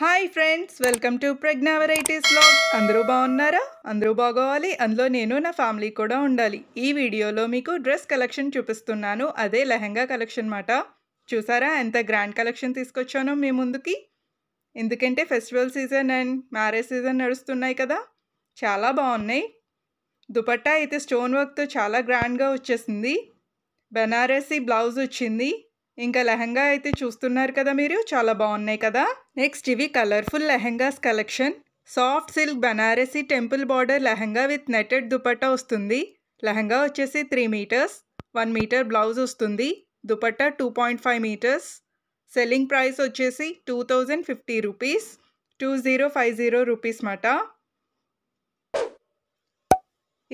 hi friends welcome to Pragna varieties blog అందరూ బాగున్నారా అందరూ బాగోవాలి అందులో నేను నా ఫ్యామిలీ కూడా ఉండాలి ఈ వీడియోలో మీకు డ్రెస్ కలెక్షన్ చూపిస్తున్నాను అదే లెహంగా కలెక్షన్ అన్నమాట చూసారా ఎంత గ్రాండ్ కలెక్షన్ తీసుకొచ్చానో మీ ముందుకి ఎందుకంటే festival season and marriage season నడుస్తున్నాయి కదా చాలా బాగున్నాయి దుపట్టా అయితే స్టోన్ వర్క్తో చాలా గ్రాండ్గా వచ్చేసింది బెనారసీ బ్లౌజ్ వచ్చింది ఇంకా లెహంగా అయితే చూస్తున్నారు కదా మీరు చాలా బాగున్నాయి కదా నెక్స్ట్ ఇవి colourful lehengas collection soft silk Banarasi temple border lehenga with netted dupatta వస్తుంది లెహంగా వచ్చేసి three metres one metre blouse వస్తుంది dupatta two point five metres selling price వచ్చేసి two thousand fifty rupees two zero five zero rupees మాట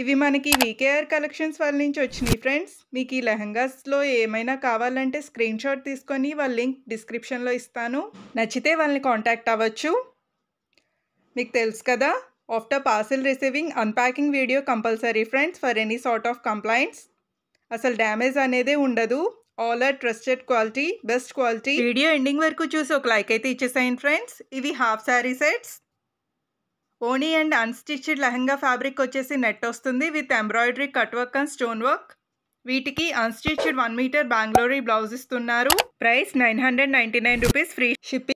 ఇవి మనకి వీకేఆర్ కలెక్షన్స్ వాళ్ళ నుంచి వచ్చినాయి ఫ్రెండ్స్ మీకు ఈ లెహంగాస్లో ఏమైనా కావాలంటే స్క్రీన్ షాట్ తీసుకొని వాళ్ళ లింక్ డిస్క్రిప్షన్లో ఇస్తాను నచ్చితే వాళ్ళని కాంటాక్ట్ అవ్వచ్చు మీకు తెలుసు కదా after parcel receiving unpacking video compulsory friends for any sort of complaints అసలు డ్యామేజ్ అనేదే ఉండదు all are trusted quality best quality video ending వరకు చూసి ఒక లైక్ అయితే ఇచ్చేసాయండి ఫ్రెండ్స్ ఇవి హాఫ్ శారీ సెట్స్ ఓనీ అండ్ అన్స్టిచ్డ్ లెహంగా ఫ్యాబ్రిక్ వచ్చేసి నెట్ వస్తుంది with embroidery cut work and stone work వీటికి unstitched one metre Bangalori blouse ఇస్తున్నారు price nine hundred ninety nine rupees free shipping